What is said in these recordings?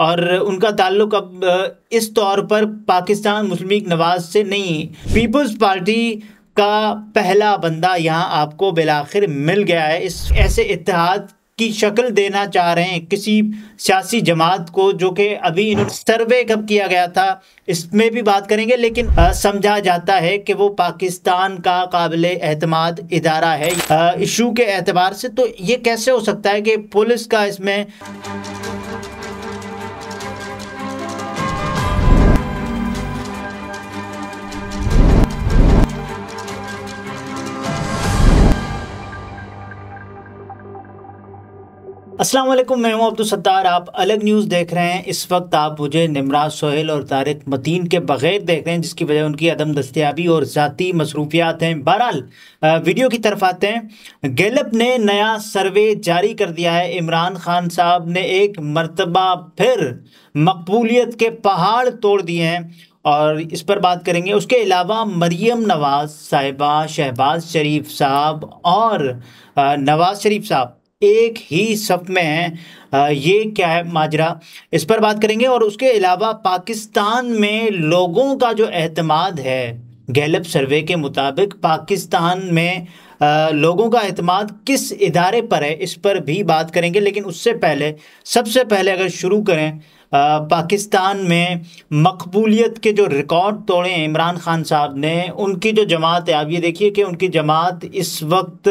और उनका ताल्लुक अब इस तौर पर पाकिस्तान मुस्लिम लीग नवाज से नहीं पीपल्स पार्टी का पहला बंदा यहाँ आपको बिलाखिर मिल गया है इस ऐसे इतिहाद की शक्ल देना चाह रहे हैं किसी सियासी जमात को जो कि अभी इन्होंने सर्वे कब किया गया था इसमें भी बात करेंगे लेकिन समझा जाता है कि वो पाकिस्तान का काबिल अहतमाद इदारा है इशू के एतबार से तो ये कैसे हो सकता है कि पुलिस का इसमें असलम मैं हूं अब्दुल सत्तार आप अलग न्यूज़ देख रहे हैं इस वक्त आप मुझे निमराज सोहेल और तारिक मतीन के बग़ैर देख रहे हैं जिसकी वजह उनकी अदम दस्तियाबी और ज़ाती मसरूफियात हैं बहरहाल वीडियो की तरफ आते हैं गैलप ने नया सर्वे जारी कर दिया है इमरान खान साहब ने एक मरतबा फिर मकबूलीत के पहाड़ तोड़ दिए हैं और इस पर बात करेंगे उसके अलावा मरियम नवाज़ साहिबा शहबाज शरीफ साहब और नवाज़ शरीफ साहब एक ही सब में है ये क्या है माजरा इस पर बात करेंगे और उसके अलावा पाकिस्तान में लोगों का जो अहतमाद है गैलप सर्वे के मुताबिक पाकिस्तान में लोगों का अहतमाद किस इदारे पर है इस पर भी बात करेंगे लेकिन उससे पहले सबसे पहले अगर शुरू करें पाकिस्तान में मकबूलियत के जो रिकॉर्ड तोड़े हैं इमरान खान साहब ने उनकी जो जमात है आप ये देखिए कि उनकी जमात इस वक्त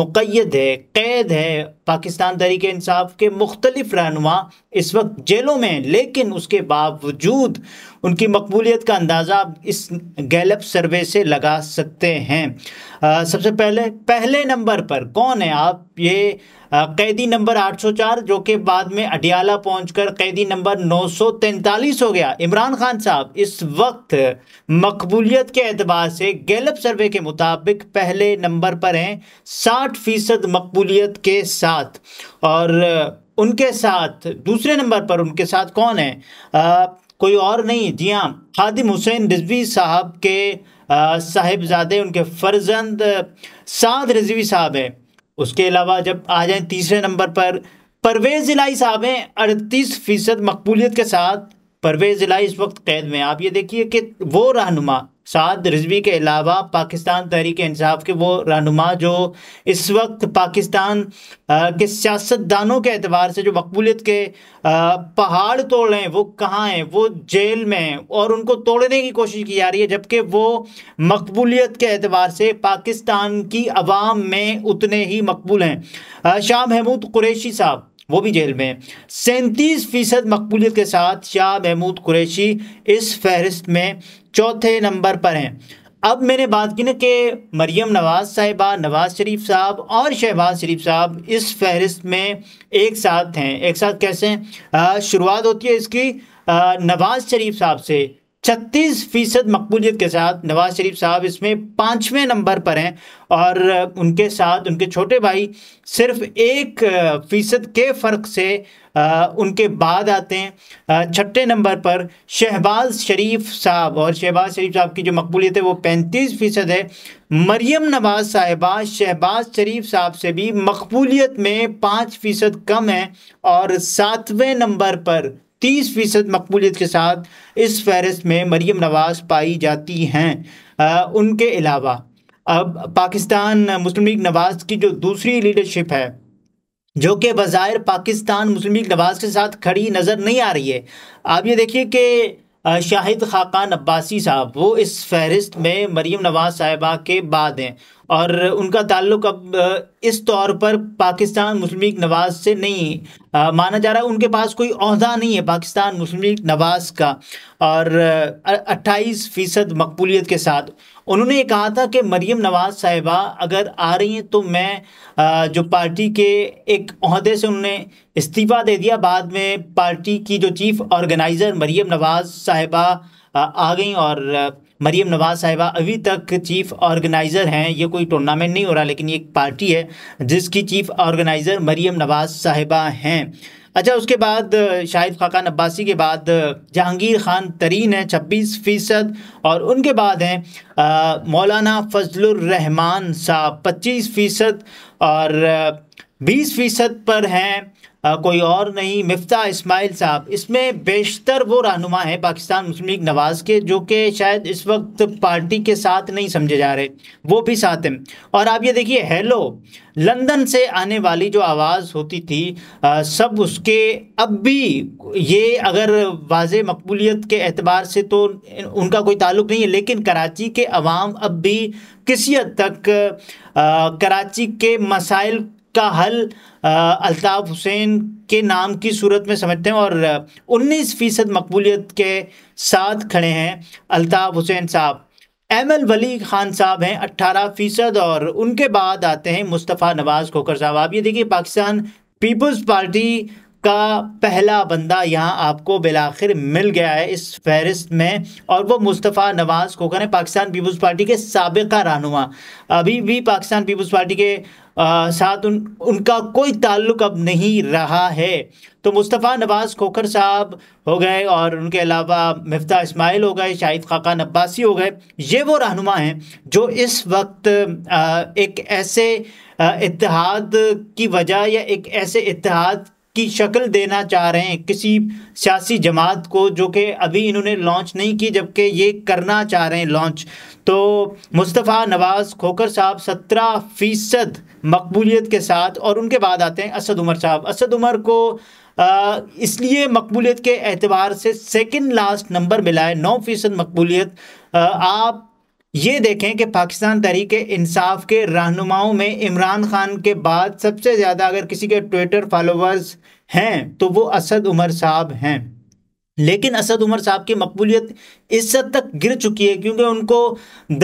मुकैद है कैद है पाकिस्तान तहरीक इंसाफ के मुख्तलिफ रहनुमा इस वक्त जेलों में लेकिन उसके बावजूद उनकी मकबूलियत का अंदाज़ा आप इस गैलप सर्वे से लगा सकते हैं आ, सबसे पहले पहले नंबर पर कौन है आप ये कैदी नंबर 804 जो कि बाद में अडियाला पहुंचकर कैदी नंबर 943 हो गया इमरान खान साहब इस वक्त मकबूलियत के एतबार से गैलप सर्वे के मुताबिक पहले नंबर पर हैं 60 फीसद मकबूलियत के साथ और उनके साथ दूसरे नंबर पर उनके साथ कौन है आ, कोई और नहीं जी हाँ खादिम हुसैन रिजवी साहब के साहिबजादे उनके फर्जंद साद रिजवी साहब हैं उसके अलावा जब आ जाए तीसरे नंबर पर परवेज़ इलाई साहब हैं अड़तीस फ़ीसद मकबूलीत के साथ परवेज़ इलाई इस वक्त कैद में आप ये देखिए कि वो रहनुमा साद रिजवी के अलावा पाकिस्तान तहरीक इंसाफ के वो रहनुमा जो इस वक्त पाकिस्तान के सियासतदानों के अतबार से जो मकबूलियत के पहाड़ तोड़ रहे हैं वो कहाँ हैं वो जेल में हैं और उनको तोड़ने की कोशिश की जा रही है जबकि वो मकबूलियत के अतबार से पाकिस्तान की आवाम में उतने ही मकबूल हैं शाह महमूद कुरैशी साहब वो भी जेल में सैंतीस फ़ीसद मकबूलियत के साथ शाह महमूद कुरैशी इस फहरिस्त में चौथे नंबर पर हैं अब मैंने बात की ना कि मरियम नवाज़ साहिबा नवाज़ शरीफ साहब और शहबाज शरीफ साहब इस फहरिस्त में एक साथ हैं एक साथ कैसे हैं शुरुआत होती है इसकी नवाज़ शरीफ साहब से छत्तीस फीसद मकबूलियत के साथ नवाज शरीफ साहब इसमें पाँचवें नंबर पर हैं और उनके साथ उनके छोटे भाई सिर्फ एक फ़ीसद के फ़र्क से उनके बाद आते हैं छठे नंबर पर शहबाज शरीफ साहब और शहबाज शरीफ साहब की जो मकबूलियत है वो पैंतीस फ़ीसद है मरियम नवाज साहिबा शहबाज शरीफ साहब से भी मकबूलियत में पाँच फ़ीसद कम है और सातवें नंबर पर तीस फीसद मकबूलीत के साथ इस फहरिस्त में मरीम नवाज़ पाई जाती हैं उनके अलावा अब पाकिस्तान मुस्लिम लीग नवाज़ की जो दूसरी लीडरशिप है जो कि बज़ाहिर पाकिस्तान मुस्लिम लीग नवाज़ के साथ खड़ी नज़र नहीं आ रही है आप ये देखिए कि शाहिद खाकान अब्बासी साहब वो इस फहरिस्त में मरीम नवाज़ साहिबा के बाद हैं और उनका ताल्लुक अब इस तौर पर पाकिस्तान मुस्लिम लीग नवाज से नहीं आ, माना जा रहा है उनके पास कोई अहदा नहीं है पाकिस्तान मुस्लिम लीग नवाज का और 28 फ़ीसद मकबूलीत के साथ उन्होंने ये कहा था कि मरीम नवाज साहिबा अगर आ रही हैं तो मैं आ, जो पार्टी के एक अहदे से उन्होंने इस्तीफ़ा दे दिया बाद में पार्टी की जो चीफ़ ऑर्गेनाइज़र मरीम नवाज साहिबा आ, आ गई और मरीम नवाज़ साहिबा अभी तक चीफ ऑर्गेनाइज़र हैं ये कोई टूर्नामेंट नहीं हो रहा लेकिन ये एक पार्टी है जिसकी चीफ ऑर्गेनाइज़र मरीम नवाज़ साहिबा हैं अच्छा उसके बाद शाहिद खाकान अब्बासी के बाद जहांगीर ख़ान तरीन हैं छब्बीस फ़ीसद और उनके बाद हैं मौलाना फजलरहमान साहब पच्चीस फ़ीसद और बीस फ़ीसद पर हैं कोई और नहीं मफ्ता इस्माइल साहब इसमें बेशतर वो रहनुमा हैं पाकिस्तान मुस्लिम लीग नवाज़ के जो कि शायद इस वक्त पार्टी के साथ नहीं समझे जा रहे वो भी साथ हैं और आप ये देखिए हेलो लंदन से आने वाली जो आवाज़ होती थी आ, सब उसके अब भी ये अगर वाज मकबूलीत के अतबार से तो उनका कोई ताल्लुक नहीं है लेकिन कराची के अवाम अब भी किसी हद तक आ, कराची के मसाइल का हल अल्ताफ़ हुसैन के नाम की सूरत में समझते हैं और 19 फ़ीसद मकबूलीत के साथ खड़े हैं अल्ताफ़ हुसैन साहब एम एल वली खान साहब हैं अट्ठारह फ़ीसद और उनके बाद आते हैं मुस्तफ़ा नवाज़ खोकर साहब आप ये देखिए पाकिस्तान पीपल्स पार्टी का पहला बंदा यहाँ आपको बिलाखिर मिल गया है इस फहरिस्त में और वो मुस्तफ़ा नवाज़ खोखर हैं पाकिस्तान पीपल्स पार्टी के सबका रहनुमा अभी भी पाकिस्तान पीपल्स पार्टी के आ, साथ उन उनका कोई ताल्लुक अब नहीं रहा है तो मुस्तफ़ा नवाज़ खोखर साहब हो गए और उनके अलावा मफ्ता इसमाइल हो गए शाहिद खाकान अब्बासी हो गए ये वो रहनुमा हैं जो इस वक्त आ, एक ऐसे इतिहाद की वजह या एक ऐसे इतिहाद की शक्ल देना चाह रहे हैं किसी सियासी जमात को जो कि अभी इन्होंने लॉन्च नहीं की जबकि ये करना चाह रहे हैं लॉन्च तो मुस्तफ़ा नवाज़ खोकर साहब सत्रह फ़ीसद मकबूलीत के साथ और उनके बाद आते हैं असद उमर साहब असद उमर को इसलिए मकबूलीत के एतबार से सेकेंड लास्ट नंबर मिला है नौ फ़ीसद मकबूलीत आप ये देखें कि पाकिस्तान तहरीक इंसाफ के रहनुमाओं में इमरान खान के बाद सबसे ज़्यादा अगर किसी के ट्विटर फॉलोअर्स हैं तो वो असद उमर साहब हैं लेकिन असद उमर साहब की मकबूलियत इस हद तक गिर चुकी है क्योंकि उनको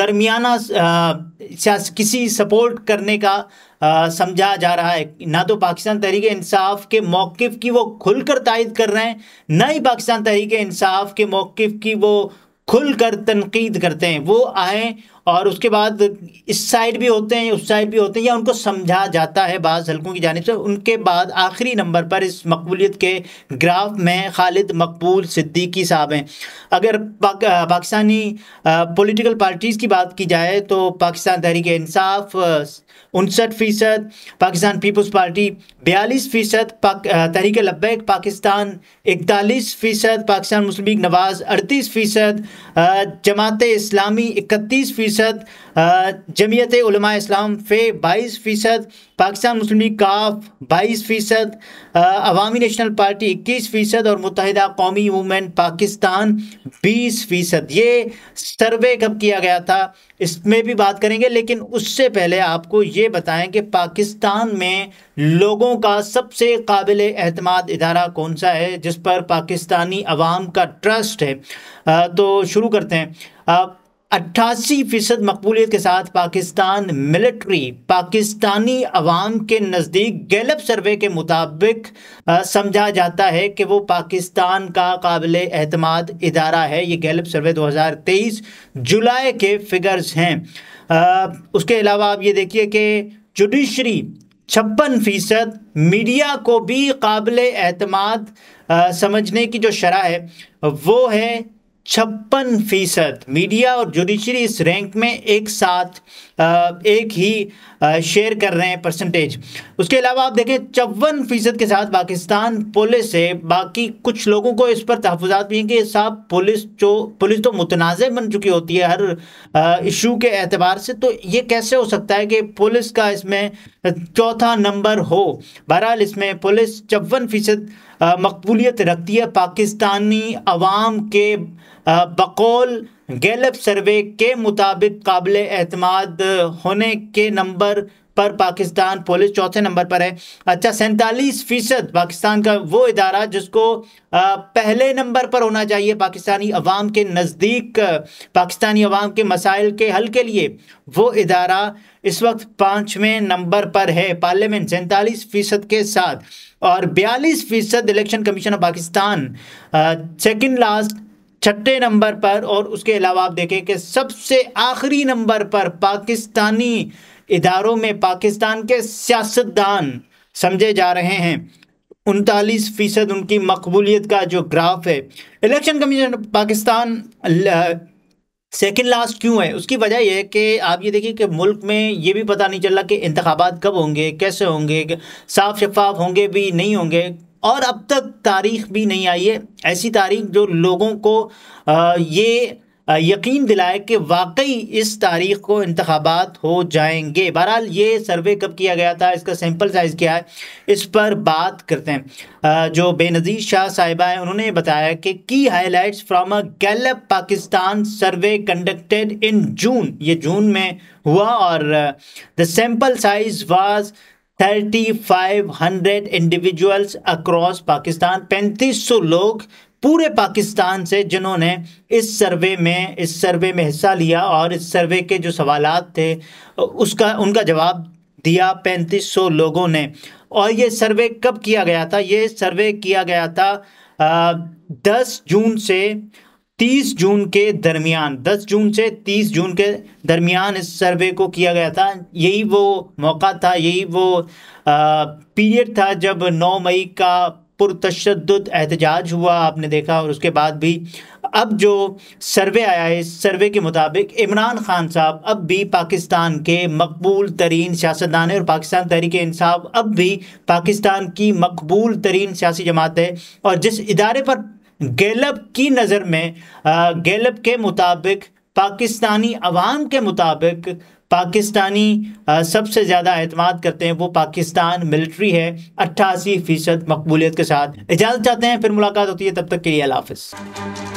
दरमियाना किसी सपोर्ट करने का समझा जा रहा है ना तो पाकिस्तान तहरीक इंसाफ के मौक़ की वो खुलकर तायद कर रहे हैं ना ही पाकिस्तान तहरीक इंसाफ के मौक़ की वो खुल कर तनकीद करते हैं वो आए और उसके बाद इस साइड भी होते हैं उस साइड भी होते हैं या उनको समझा जाता है बाज़ हल्कों की जानब से उनके बाद आखिरी नंबर पर इस मकबूलीत के ग्राफ में खालिद मकबूल सिद्दीकी साहब हैं अगर पाकिस्तानी पॉलिटिकल पार्टीज़ की बात की जाए तो पाकिस्तान तहरीक इंसाफ उनसठ फ़ीसद पाकिस्तान पीपल्स पार्टी बयालीस फ़ीसद पाक, तहरीक लबैक पाकिस्तान इकतालीस फ़ीसद पाकिस्तान मुस्लिम नवाज़ अड़तीस फ़ीसद जमात इस्लामी इकतीस फ़ीसद फ़ीसद जमीयत उलमा इस्लाम फ़े बाईस फ़ीसद पाकिस्तान मुस्लिम लीग काफ बाईस फ़ीसद अवामी नेशनल पार्टी इक्कीस फ़ीसद और मुतहदा कौमी वूमेन पाकिस्तान बीस फ़ीसद ये सर्वे कब किया गया था इसमें भी बात करेंगे लेकिन उससे पहले आपको ये बताएं कि पाकिस्तान में लोगों का सबसे काबिल अहतमाद इदारा कौन सा है जिस पर पाकिस्तानी अवाम का ट्रस्ट है आ, तो शुरू करते हैं आ, अट्ठासी फ़ीसद मकबूलीत के साथ पाकिस्तान मिलिट्री पाकिस्तानी अवाम के नज़दीक गैलप सर्वे के मुताबिक समझा जाता है कि वो पाकिस्तान का काबिल अहतमाद इदारा है ये गैलप सर्वे 2023 जुलाई के फिगर्स हैं आ, उसके अलावा आप ये देखिए कि जुडिशरी छप्पन फ़ीसद मीडिया को भी काबिल अहतमाद समझने की जो शरह है वो है छप्पन फीसद मीडिया और जुडिशरी इस रैंक में एक साथ एक ही शेयर कर रहे हैं परसेंटेज उसके अलावा आप देखें चौवन फीसद के साथ पाकिस्तान पुलिस है बाकी कुछ लोगों को इस पर तहफात भी हैं कि साहब पुलिस जो पुलिस तो मुतनाज़ बन चुकी होती है हर इशू के एतबार से तो ये कैसे हो सकता है कि पुलिस का इसमें चौथा नंबर हो बहरहाल इसमें पुलिस चौवन फीसद मकबूलियत रखती है पाकिस्तानी अवाम के बकौल गैलप सर्वे के मुताबिक काबिल अतमाद होने के नंबर पर पाकिस्तान पुलिस चौथे नंबर पर है अच्छा सैंतालीस फ़ीसद पाकिस्तान का वो इदारा जिसको पहले नंबर पर होना चाहिए पाकिस्तानी अवाम के नज़दीक पाकिस्तानी अवाम के मसाइल के हल के लिए वो इदारा इस वक्त पाँचवें नंबर पर है पार्लियामेंट सैंतालीस फ़ीसद के साथ और बयालीस फीसद election commission of Pakistan second last छठे नंबर पर और उसके अलावा आप देखें कि सबसे आखिरी नंबर पर पाकिस्तानी इदारों में पाकिस्तान के सियासतदान समझे जा रहे हैं उनतालीस फ़ीसद उनकी मकबूलीत का जो ग्राफ है election commission Pakistan second last क्यों है उसकी वजह यह है कि आप ये देखिए कि मुल्क में ये भी पता नहीं चल रहा कि इंतबात कब होंगे कैसे होंगे साफ शफाफ होंगे भी नहीं होंगे और अब तक तारीख भी नहीं आई है ऐसी तारीख जो लोगों को आ, ये यकीन दिलाए कि वाकई इस तारीख को इंतबात हो जाएंगे बहरहाल ये सर्वे कब किया गया था इसका सैम्पल साइज़ क्या है इस पर बात करते हैं जो बेनज़ीर शाह साहिबा हैं उन्होंने बताया कि की highlights from a Gallup Pakistan survey conducted in June ये जून में हुआ और the sample size was 3500 individuals across Pakistan 3500 लोग पूरे पाकिस्तान से जिन्होंने इस सर्वे में इस सर्वे में हिस्सा लिया और इस सर्वे के जो सवाल थे उसका उनका जवाब दिया पैंतीस सौ लोगों ने और ये सर्वे कब किया गया था ये सर्वे किया गया था दस जून से 30 जून के दरमियान 10 जून से 30 जून के दरमियान इस सर्वे को किया गया था यही वो मौका था यही वो पीरियड था जब 9 मई का पुरतशद एहतजाज हुआ आपने देखा और उसके बाद भी अब जो सर्वे आया है इस सर्वे के मुताबिक इमरान खान साहब अब भी पाकिस्तान के मकबूल तरीन सियासतदान है और पाकिस्तान तहरीक इंसाफ अब भी पाकिस्तान की मकबूल तरीन सियासी जमात है और जिस इदारे पर गैलब की नज़र में गैलब के मुताबिक पाकिस्तानी अवाम के मुताबिक पाकिस्तानी सबसे ज़्यादा अहतमाद करते हैं वो पाकिस्तान मिलिट्री है अट्ठासी फ़ीसद मकबूलियत के साथ इजाज़त चाहते हैं फिर मुलाकात होती है तब तक के लिए अल्लाह हाफिज़